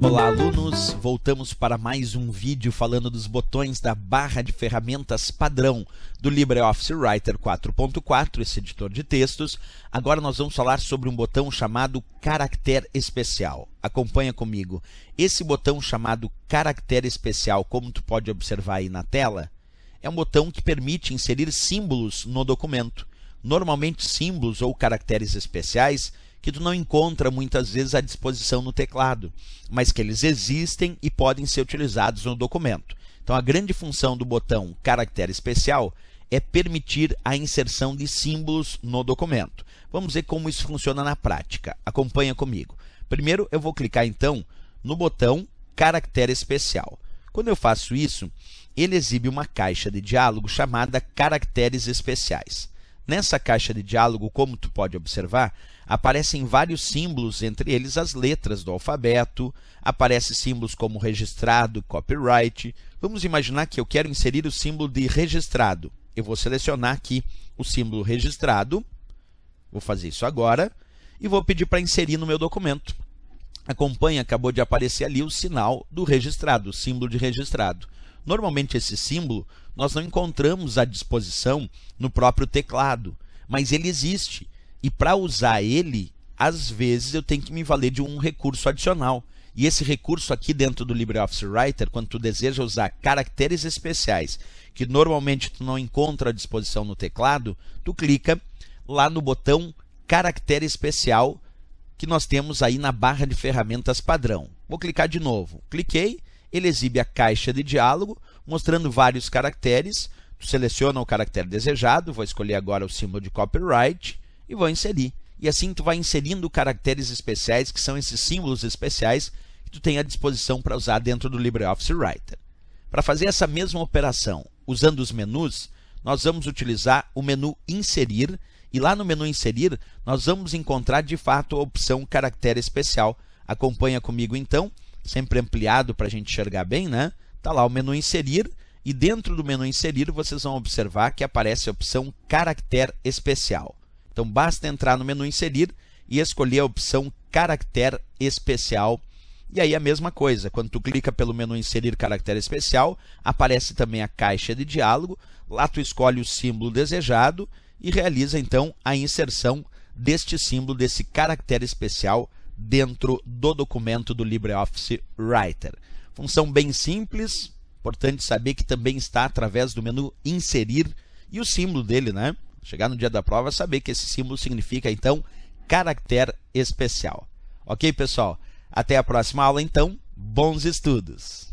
Olá, alunos! Voltamos para mais um vídeo falando dos botões da barra de ferramentas padrão do LibreOffice Writer 4.4, esse editor de textos. Agora nós vamos falar sobre um botão chamado Caractere Especial. Acompanha comigo. Esse botão chamado Caractere Especial, como tu pode observar aí na tela, é um botão que permite inserir símbolos no documento. Normalmente símbolos ou caracteres especiais que tu não encontra muitas vezes à disposição no teclado, mas que eles existem e podem ser utilizados no documento. Então a grande função do botão caractere especial é permitir a inserção de símbolos no documento. Vamos ver como isso funciona na prática. Acompanha comigo. Primeiro eu vou clicar então no botão caractere especial. Quando eu faço isso, ele exibe uma caixa de diálogo chamada caracteres especiais. Nessa caixa de diálogo, como tu pode observar, aparecem vários símbolos, entre eles as letras do alfabeto, aparecem símbolos como registrado, copyright. Vamos imaginar que eu quero inserir o símbolo de registrado. Eu vou selecionar aqui o símbolo registrado, vou fazer isso agora, e vou pedir para inserir no meu documento. Acompanhe, acabou de aparecer ali o sinal do registrado, o símbolo de registrado. Normalmente esse símbolo nós não encontramos à disposição no próprio teclado, mas ele existe. E para usar ele, às vezes eu tenho que me valer de um recurso adicional. E esse recurso aqui dentro do LibreOffice Writer, quando tu deseja usar caracteres especiais que normalmente tu não encontra à disposição no teclado, tu clica lá no botão caractere especial que nós temos aí na barra de ferramentas padrão. Vou clicar de novo. Cliquei, ele exibe a caixa de diálogo mostrando vários caracteres. Tu seleciona o caractere desejado, vou escolher agora o símbolo de copyright e vou inserir. E assim tu vai inserindo caracteres especiais, que são esses símbolos especiais que tu tem à disposição para usar dentro do LibreOffice Writer. Para fazer essa mesma operação, usando os menus, nós vamos utilizar o menu inserir e lá no menu inserir nós vamos encontrar de fato a opção caractere especial. Acompanha comigo então, sempre ampliado para a gente enxergar bem, né? Tá lá o menu inserir e dentro do menu inserir vocês vão observar que aparece a opção caractere especial. Então basta entrar no menu inserir e escolher a opção caractere especial. E aí a mesma coisa, quando tu clica pelo menu inserir caractere especial, aparece também a caixa de diálogo, lá tu escolhe o símbolo desejado e realiza então a inserção deste símbolo, desse caractere especial dentro do documento do LibreOffice Writer. Função bem simples, importante saber que também está através do menu inserir e o símbolo dele, né? Chegar no dia da prova, saber que esse símbolo significa, então, caractere especial. Ok, pessoal? Até a próxima aula, então. Bons estudos!